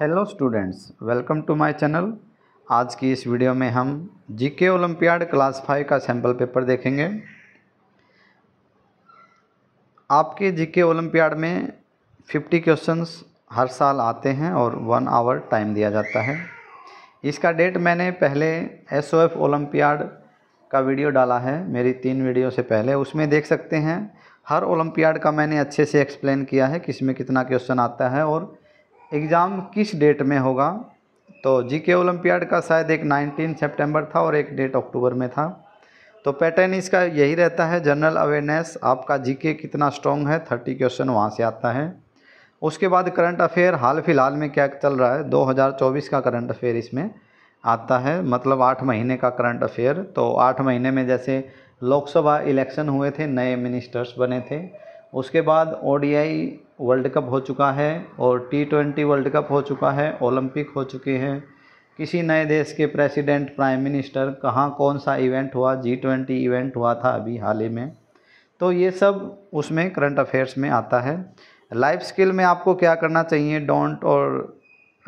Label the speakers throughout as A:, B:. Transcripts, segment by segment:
A: hello students welcome to my channel आज की इस वीडियो में हम जीके ओलंपियाड क्लास फाइव का सैम्पल पेपर देखेंगे आपके जीके ओलंपियाड में 50 क्वेश्चंस हर साल आते हैं और वन आवर टाइम दिया जाता है इसका डेट मैंने पहले एस ओ एफ ओलंपियाड का वीडियो डाला है मेरी तीन वीडियो से पहले उसमें देख सकते हैं हर ओलंपियाड का मैंने अच्छे से एक्सप्लेन किया है कि इसमें कितना क्वेश्चन आता है और एग्ज़ाम किस डेट में होगा तो जीके ओलंपियाड का शायद एक 19 सितंबर था और एक डेट अक्टूबर में था तो पैटर्न इसका यही रहता है जनरल अवेयरनेस आपका जीके कितना स्ट्रॉन्ग है थर्टी क्वेश्चन वहाँ से आता है उसके बाद करंट अफेयर हाल फिलहाल में क्या चल रहा है 2024 का करंट अफेयर इसमें आता है मतलब आठ महीने का करंट अफेयर तो आठ महीने में जैसे लोकसभा इलेक्शन हुए थे नए मिनिस्टर्स बने थे उसके बाद ओ वर्ल्ड कप हो चुका है और टी ट्वेंटी वर्ल्ड कप हो चुका है ओलंपिक हो चुके हैं किसी नए देश के प्रेसिडेंट प्राइम मिनिस्टर कहाँ कौन सा इवेंट हुआ जी ट्वेंटी इवेंट हुआ था अभी हाल ही में तो ये सब उसमें करंट अफेयर्स में आता है लाइफ स्किल में आपको क्या करना चाहिए डोंट और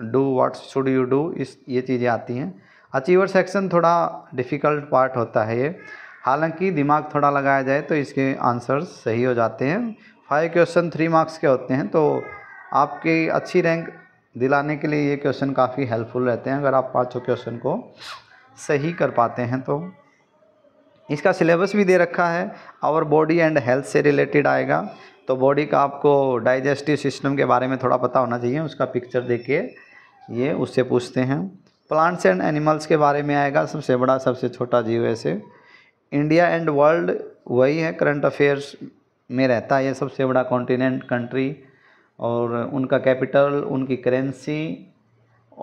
A: do what should you do इस ये चीज़ें आती हैं अचीवर सेक्शन थोड़ा डिफ़िकल्ट पार्ट होता है ये हालांकि दिमाग थोड़ा लगाया जाए तो इसके आंसर्स सही हो जाते हैं फाइव क्वेश्चन थ्री मार्क्स के होते हैं तो आपकी अच्छी रैंक दिलाने के लिए ये क्वेश्चन काफ़ी हेल्पफुल रहते हैं अगर आप पाँचों क्वेश्चन को सही कर पाते हैं तो इसका सिलेबस भी दे रखा है और बॉडी एंड हेल्थ से रिलेटेड आएगा तो बॉडी का आपको डाइजेस्टिव सिस्टम के बारे में थोड़ा पता होना चाहिए उसका पिक्चर देखिए ये उससे पूछते हैं प्लांट्स एंड एनिमल्स के बारे में आएगा सबसे बड़ा सबसे छोटा जीव ऐसे इंडिया एंड वर्ल्ड वही है करंट अफेयर्स में रहता है ये सबसे बड़ा कॉन्टिनेंट कंट्री और उनका कैपिटल उनकी करेंसी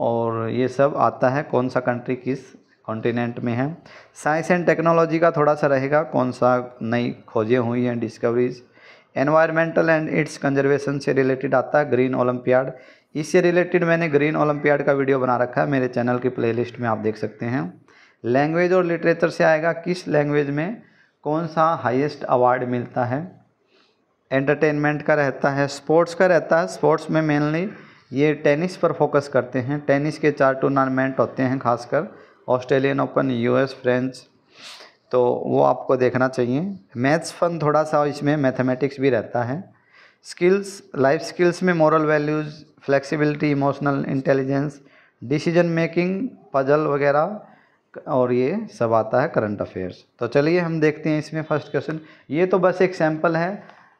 A: और ये सब आता है कौन सा कंट्री किस कॉन्टिनेंट में है साइंस एंड टेक्नोलॉजी का थोड़ा सा रहेगा कौन सा नई खोजें हुई हैं discoveries environmental and its conservation से रिलेटेड आता है ग्रीन ओलम्पियाड इससे रिलेटेड मैंने ग्रीन ओलम्पियाड का वीडियो बना रखा है मेरे चैनल की प्लेलिस्ट में आप देख सकते हैं लैंग्वेज और लिटरेचर से आएगा किस लैंग्वेज में कौन सा हाइस्ट अवार्ड मिलता है एंटरटेनमेंट का रहता है स्पोर्ट्स का रहता है स्पोर्ट्स में मेनली ये टेनिस पर फोकस करते हैं टेनिस के चार टूर्नामेंट होते हैं खासकर ऑस्ट्रेलियन ओपन यूएस फ्रेंच तो वो आपको देखना चाहिए मैथ्स फन थोड़ा सा इसमें मैथमेटिक्स भी रहता है स्किल्स लाइफ स्किल्स में moral values flexibility emotional intelligence decision making puzzle वगैरह और ये सब आता है करंट अफेयर्स तो चलिए हम देखते हैं इसमें फर्स्ट क्वेश्चन ये तो बस एक सैम्पल है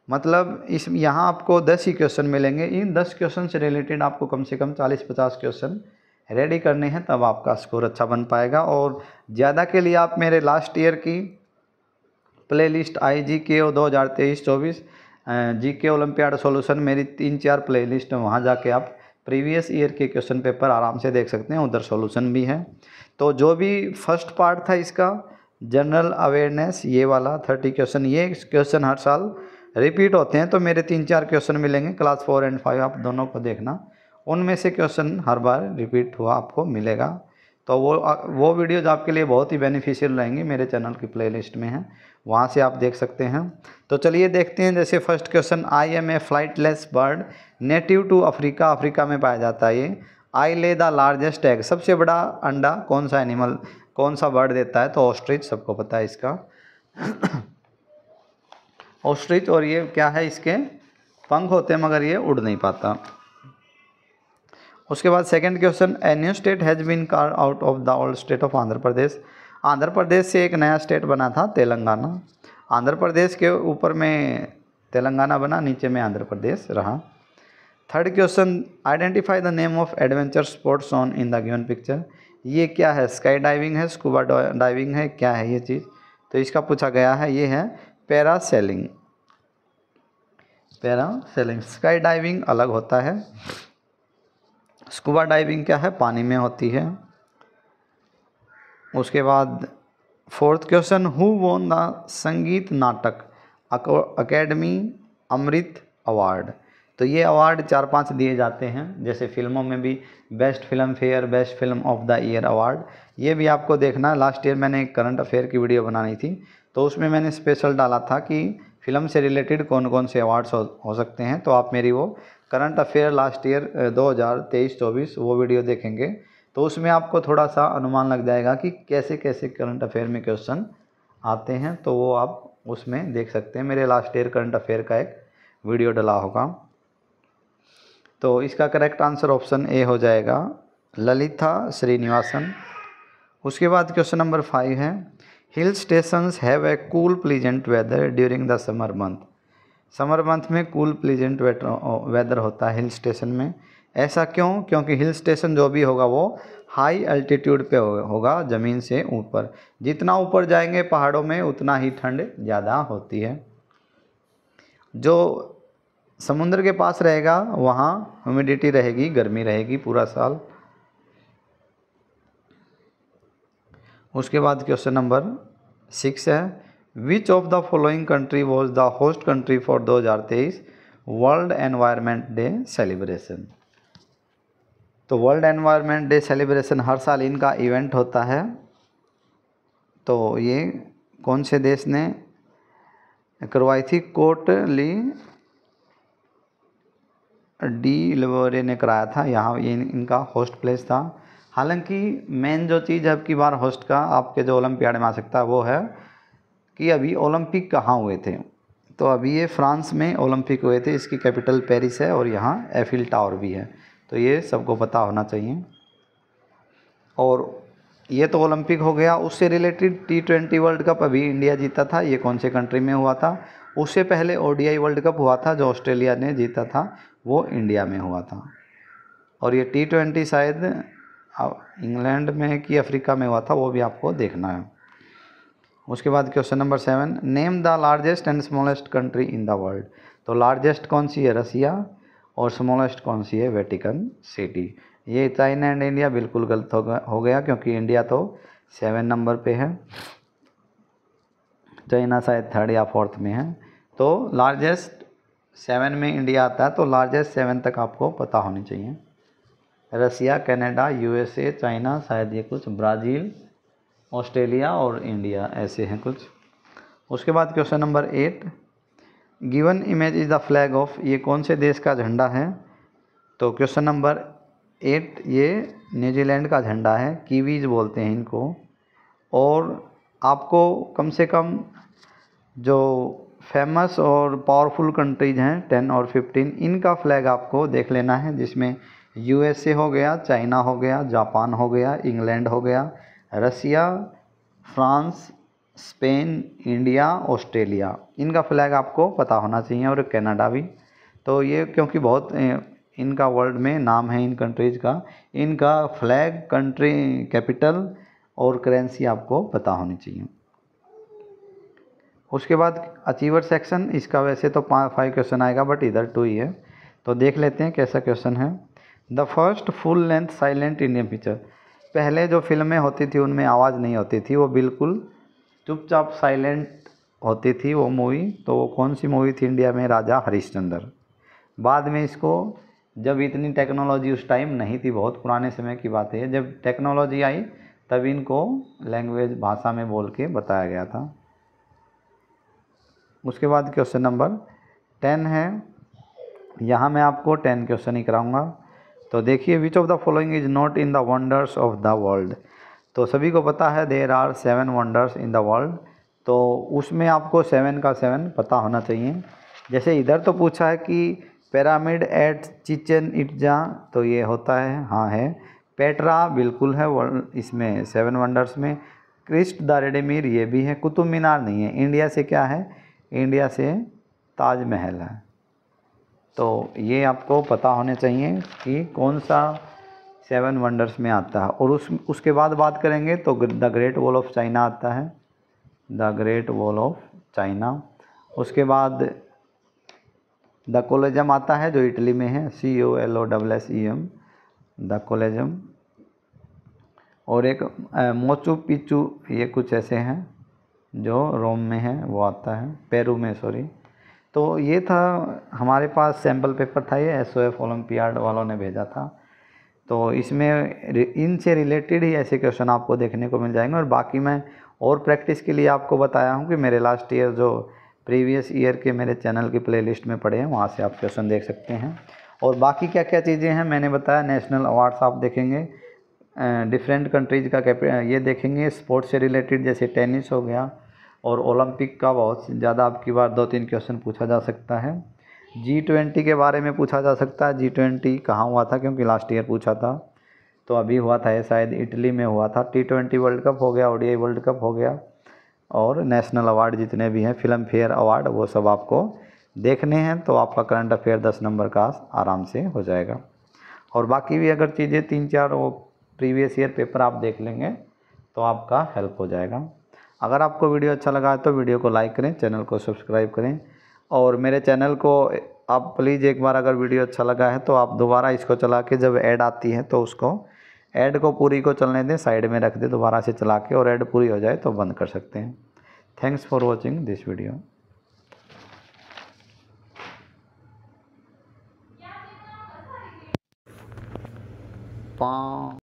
A: मतलब इस यहाँ आपको दस ही क्वेश्चन मिलेंगे इन दस क्वेश्चन से रिलेटेड आपको कम से कम चालीस पचास क्वेश्चन रेडी करने हैं तब आपका स्कोर अच्छा बन पाएगा और ज़्यादा के लिए आप मेरे लास्ट ईयर की playlist I G K O दो हज़ार तेईस चौबीस जी के ओलम्पियाड सोल्यूशन मेरी तीन चार लिस्ट है वहाँ जाके आप प्रीवियस ईयर के क्वेश्चन पेपर आराम से देख सकते हैं उधर सोल्यूशन भी है तो जो भी फर्स्ट पार्ट था इसका जनरल अवेयरनेस ये वाला थर्टी क्वेश्चन ये क्वेश्चन हर साल रिपीट होते हैं तो मेरे तीन चार क्वेश्चन मिलेंगे क्लास फोर एंड फाइव आप दोनों को देखना उनमें से क्वेश्चन हर बार रिपीट हुआ आपको मिलेगा तो वो वो वीडियोज़ आपके लिए बहुत ही बेनिफिशियल रहेंगी मेरे चैनल की प्लेलिस्ट में है वहाँ से आप देख सकते हैं तो चलिए देखते हैं जैसे first question I am a flightless bird native to Africa Africa में पाया जाता है ये आई ले द लार्जेस्ट एग सबसे बड़ा अंडा कौन सा एनिमल कौन सा बर्ड देता है तो ऑस्ट्रिच सबको पता है इसका ऑस्ट्रिच और ये क्या है इसके पंख होते हैं मगर ये उड़ नहीं पाता उसके बाद second question a new state has been carved out of the old state of Andhra Pradesh Andhra Pradesh से एक नया स्टेट बना था तेलंगाना आंध्र प्रदेश के ऊपर में तेलंगाना बना नीचे में आंध्र प्रदेश रहा third question identify the name of adventure sports on in the given picture ये क्या है स्काई डाइविंग है स्कूबा डाइविंग है क्या है ये चीज़ तो इसका पूछा गया है ये है para sailing para sailing sky diving अलग होता है स्कूबा डाइविंग क्या है पानी में होती है उसके बाद fourth question who won the Sangeet Natak academy Amrit award तो ये अवार्ड चार पांच दिए जाते हैं जैसे फिल्मों में भी best Filmfare best film of the year award ये भी आपको देखना लास्ट ईयर मैंने करंट अफेयर की वीडियो बनानी थी तो उसमें मैंने स्पेशल डाला था कि फिल्म से रिलेटेड कौन कौन से अवार्ड्स हो, हो सकते हैं तो आप मेरी वो करंट अफेयर लास्ट ईयर 2023-24 वो वीडियो देखेंगे तो उसमें आपको थोड़ा सा अनुमान लग जाएगा कि कैसे कैसे करंट अफेयर में क्वेश्चन आते हैं तो वो आप उसमें देख सकते हैं मेरे लास्ट ईयर करंट अफेयर का एक वीडियो डला होगा तो इसका करेक्ट आंसर ऑप्शन ए हो जाएगा ललिता श्रीनिवासन उसके बाद क्वेश्चन नंबर फाइव है hill stations have a cool pleasant weather during the summer month summer month में कूल प्लीजेंट वेदर होता है हिल स्टेशन में ऐसा क्यों क्योंकि हिल स्टेशन जो भी होगा वो हाई अल्टीट्यूड पे होगा ज़मीन से ऊपर जितना ऊपर जाएंगे पहाड़ों में उतना ही ठंड ज़्यादा होती है जो समुद्र के पास रहेगा वहाँ ह्यूमिडिटी रहेगी गर्मी रहेगी पूरा साल उसके बाद क्वेश्चन नंबर सिक्स है which of the following country was the host country for 2023 world environment day celebration तो वर्ल्ड एनवायरनमेंट डे सेलिब्रेशन हर साल इनका इवेंट होता है तो ये कौन से देश ने करवाई थी ली डी लेबोरे ने कराया था यहाँ ये इनका होस्ट प्लेस था हालांकि मेन जो चीज़ है अब की बार होस्ट का आपके जो ओलंपियाड में आ सकता है वो है कि अभी ओलंपिक कहाँ हुए थे तो अभी ये फ्रांस में ओलंपिक हुए थे इसकी कैपिटल पेरिस है और यहाँ एफिल टावर भी है तो ये सबको पता होना चाहिए और ये तो ओलंपिक हो गया उससे related T twenty world cup अभी इंडिया जीता था ये कौन से कंट्री में हुआ था उससे पहले ओ वर्ल्ड कप हुआ था जो ऑस्ट्रेलिया ने जीता था वो इंडिया में हुआ था और ये टी ट्वेंटी शायद इंग्लैंड में कि अफ्रीका में हुआ था वो भी आपको देखना है उसके बाद question number seven name the largest and smallest country in the world तो लार्जेस्ट कौन सी है रसिया और स्मॉलेस्ट कौन सी है वेटिकन सिटी ये चाइना एंड इंडिया बिल्कुल गलत हो गया क्योंकि इंडिया तो सेवन नंबर पे है चाइना शायद थर्ड या फोर्थ में है तो लार्जेस्ट सेवन में इंडिया आता है तो लार्जेस्ट सेवन तक आपको पता होनी चाहिए रसिया कनाडा यूएसए चाइना शायद ये कुछ ब्राज़ील ऑस्ट्रेलिया और इंडिया ऐसे हैं कुछ उसके बाद question number eight given image is the flag of ये कौन से देश का झंडा है तो क्वेश्चन नंबर एट ये न्यूजीलैंड का झंडा है कीवीज बोलते हैं इनको और आपको कम से कम जो फेमस और पावरफुल कंट्रीज हैं टेन और फिफ्टीन इनका फ्लैग आपको देख लेना है जिसमें यूएसए हो गया चाइना हो गया जापान हो गया इंग्लैंड हो गया Russia France Spain India Australia इनका फ्लैग आपको पता होना चाहिए और कनाडा भी तो ये क्योंकि बहुत इनका वर्ल्ड में नाम है इन कंट्रीज़ का इनका फ्लैग कंट्री कैपिटल और करेंसी आपको पता होनी चाहिए उसके बाद अचीवर सेक्शन इसका वैसे तो पाँच फाइव क्वेश्चन आएगा बट इधर टू ही है तो देख लेते हैं कैसा क्वेश्चन है the first full length silent Indian picture पहले जो फिल्में होती थी उनमें आवाज़ नहीं होती थी वो बिल्कुल चुपचाप साइलेंट होती थी वो मूवी तो वो कौन सी मूवी थी इंडिया में राजा हरिश्चंद्र बाद में इसको जब इतनी टेक्नोलॉजी उस टाइम नहीं थी बहुत पुराने समय की बात है जब टेक्नोलॉजी आई तब इनको लैंग्वेज भाषा में बोल के बताया गया था उसके बाद क्वेश्चन नंबर टेन है यहाँ मैं आपको टेन क्वेश्चन ही कराऊँगा तो देखिए which of the following is not in the wonders of the world तो सभी को पता है there are seven wonders in the world तो उसमें आपको सेवन का सेवन पता होना चाहिए जैसे इधर तो पूछा है कि पैरामिड एट चिचन इटजा तो ये होता है हाँ है पेट्रा बिल्कुल है इसमें सेवन वंडर्स में क्रिस्ट द रेडेमीर ये भी है कुतुब मीनार नहीं है इंडिया से क्या है इंडिया से ताजमहल है तो ये आपको पता होने चाहिए कि कौन सा सेवन वंडर्स में आता है और उस उसके बाद बात करेंगे तो the great wall of China आता है the great wall of China उसके बाद द कोलेजम आता है जो इटली में है C O L O double S E M the Colosseum और एक मोचू पिचू ये कुछ ऐसे हैं जो रोम में है वो आता है पेरू में सॉरी तो ये था हमारे पास सैम्पल पेपर था ये एस ओ एफ ओलम्पियाड वालों ने भेजा था तो इसमें इनसे रिलेटेड ही ऐसे क्वेश्चन आपको देखने को मिल जाएंगे और बाकी मैं और प्रैक्टिस के लिए आपको बताया हूँ कि मेरे लास्ट ईयर जो प्रीवियस ईयर के मेरे चैनल की प्लेलिस्ट में पड़े हैं वहाँ से आप क्वेश्चन देख सकते हैं और बाकी क्या क्या चीज़ें हैं मैंने बताया नेशनल अवार्ड्स आप देखेंगे डिफरेंट कंट्रीज़ का ये देखेंगे स्पोर्ट्स से रिलेटेड जैसे टेनिस हो गया और ओलंपिक का बहुत ज़्यादा आपकी बार दो तीन क्वेश्चन पूछा जा सकता है जी ट्वेंटी के बारे में पूछा जा सकता है जी ट्वेंटी कहाँ हुआ था क्योंकि लास्ट ईयर पूछा था तो अभी हुआ था शायद इटली में हुआ था टी ट्वेंटी वर्ल्ड कप हो गया ओडीआई वर्ल्ड कप हो गया और नेशनल अवार्ड जितने भी हैं फिल्म फेयर अवार्ड वो सब आपको देखने हैं तो आपका करंट अफेयर दस नंबर का आराम से हो जाएगा और बाकी भी अगर चीज़ें तीन चार वो प्रीवियस ईयर पेपर आप देख लेंगे तो आपका हेल्प हो जाएगा अगर आपको वीडियो अच्छा लगा तो वीडियो को लाइक करें चैनल को सब्सक्राइब करें और मेरे चैनल को आप प्लीज़ एक बार अगर वीडियो अच्छा लगा है तो आप दोबारा इसको चला के जब ऐड आती है तो उसको ऐड को पूरी को चलने दें साइड में रख दें दोबारा से चला के और ऐड पूरी हो जाए तो बंद कर सकते हैं thanks for watching this video पा